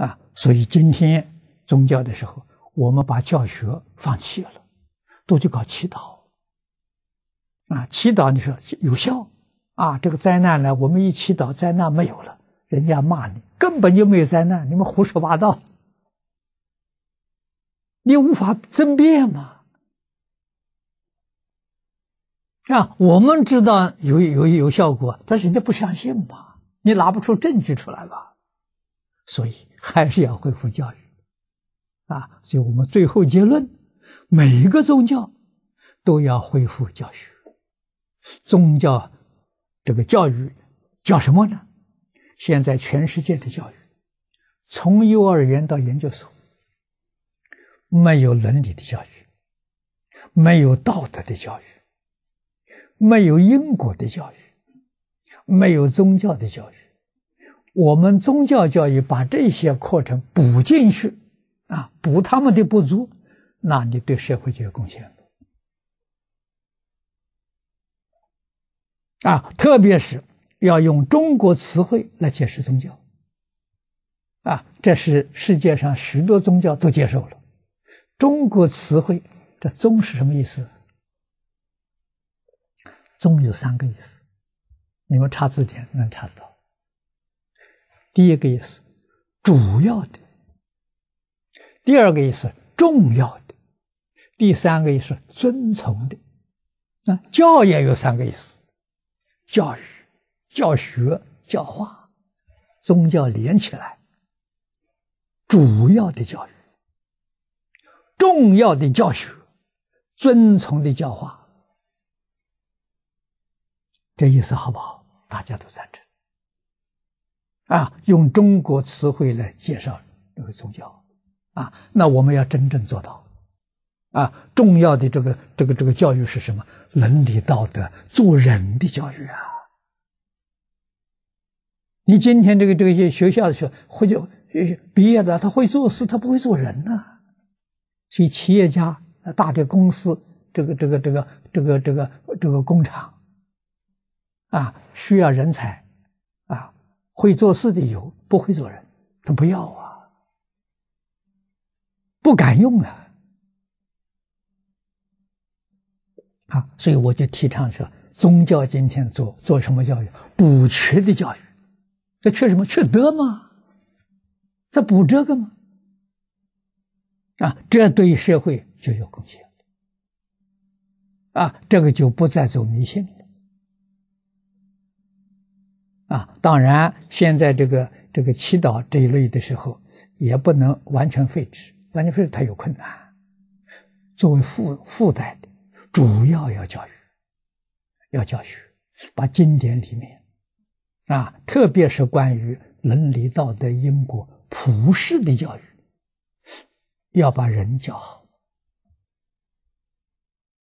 啊，所以今天宗教的时候，我们把教学放弃了，都去搞祈祷。啊，祈祷你说有效，啊，这个灾难呢，我们一祈祷，灾难没有了。人家骂你，根本就没有灾难，你们胡说八道，你无法争辩嘛。啊，我们知道有有有效果，但人家不相信嘛，你拿不出证据出来吧。所以还是要恢复教育啊！所以我们最后结论：每一个宗教都要恢复教育。宗教这个教育叫什么呢？现在全世界的教育，从幼儿园到研究所，没有伦理的教育，没有道德的教育，没有因果的教育，没有宗教的教育。我们宗教教育把这些课程补进去，啊，补他们的不足，那你对社会就有贡献了。啊，特别是要用中国词汇来解释宗教，啊，这是世界上许多宗教都接受了。中国词汇，这“宗”是什么意思？“宗”有三个意思，你们查字典能查到。第一个意思，主要的；第二个意思，重要的；第三个意思，遵从的。那教也有三个意思：教育、教学、教化。宗教连起来，主要的教育，重要的教学，遵从的教化。这意思好不好？大家都赞成。啊，用中国词汇来介绍这个宗教，啊，那我们要真正做到，啊，重要的这个这个这个教育是什么？伦理道德，做人的教育啊！你今天这个这个学校的学会就毕业的，他会做事，他不会做人呢。所以企业家、大的公司、这个这个这个这个这个这个工厂，啊，需要人才。会做事的有，不会做人，他不要啊，不敢用啊，啊，所以我就提倡说，宗教今天做做什么教育？补缺的教育，这缺什么？缺德吗？在补这个吗？啊，这对社会就有贡献，啊，这个就不再走迷信。当然，现在这个这个祈祷这一类的时候，也不能完全废止。完全废止，它有困难。作为附附带的，主要要教育，要教学，把经典里面啊，特别是关于伦理道德、因果、普世的教育，要把人教好。